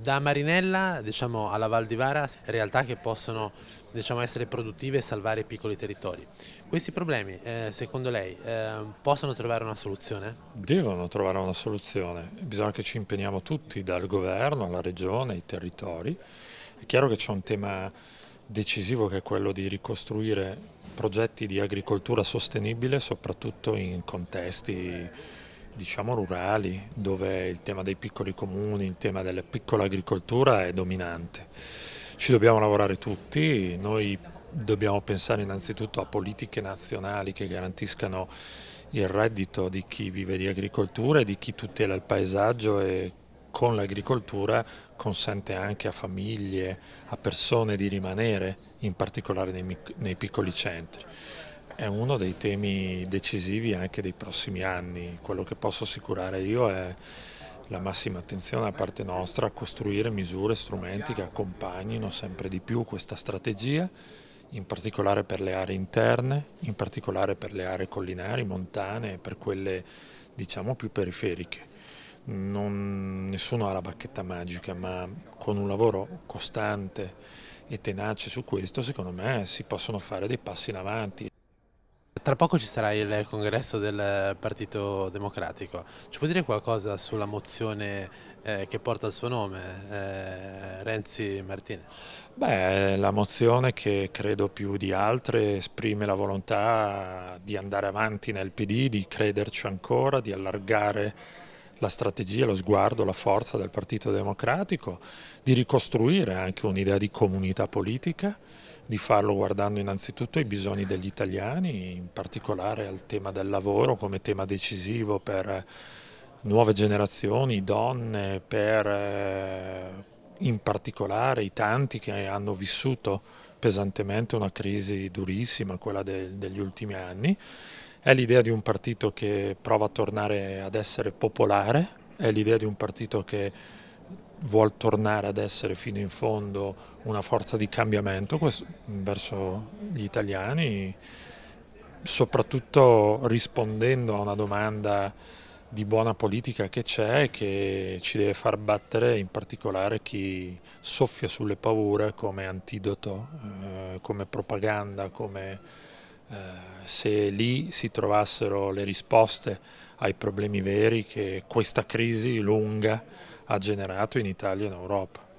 Da Marinella diciamo, alla Val di Vara realtà che possono diciamo, essere produttive e salvare piccoli territori. Questi problemi, eh, secondo lei, eh, possono trovare una soluzione? Devono trovare una soluzione, bisogna che ci impegniamo tutti, dal governo alla regione, ai territori. È chiaro che c'è un tema decisivo che è quello di ricostruire progetti di agricoltura sostenibile, soprattutto in contesti diciamo rurali, dove il tema dei piccoli comuni, il tema della piccola agricoltura è dominante. Ci dobbiamo lavorare tutti, noi dobbiamo pensare innanzitutto a politiche nazionali che garantiscano il reddito di chi vive di agricoltura e di chi tutela il paesaggio e con l'agricoltura consente anche a famiglie, a persone di rimanere, in particolare nei, nei piccoli centri è uno dei temi decisivi anche dei prossimi anni. Quello che posso assicurare io è la massima attenzione da parte nostra a costruire misure strumenti che accompagnino sempre di più questa strategia, in particolare per le aree interne, in particolare per le aree collinari, montane e per quelle diciamo più periferiche. Non, nessuno ha la bacchetta magica, ma con un lavoro costante e tenace su questo, secondo me si possono fare dei passi in avanti. Tra poco ci sarà il congresso del Partito Democratico. Ci puoi dire qualcosa sulla mozione eh, che porta il suo nome, eh, Renzi Martinez? Beh, la mozione che credo più di altre esprime la volontà di andare avanti nel PD, di crederci ancora, di allargare la strategia, lo sguardo, la forza del Partito Democratico, di ricostruire anche un'idea di comunità politica di farlo guardando innanzitutto ai bisogni degli italiani, in particolare al tema del lavoro come tema decisivo per eh, nuove generazioni, donne, per eh, in particolare i tanti che hanno vissuto pesantemente una crisi durissima, quella de degli ultimi anni. È l'idea di un partito che prova a tornare ad essere popolare, è l'idea di un partito che vuol tornare ad essere fino in fondo una forza di cambiamento questo, verso gli italiani, soprattutto rispondendo a una domanda di buona politica che c'è e che ci deve far battere in particolare chi soffia sulle paure come antidoto, eh, come propaganda, come eh, se lì si trovassero le risposte ai problemi veri che questa crisi lunga ha generato in Italia e in Europa.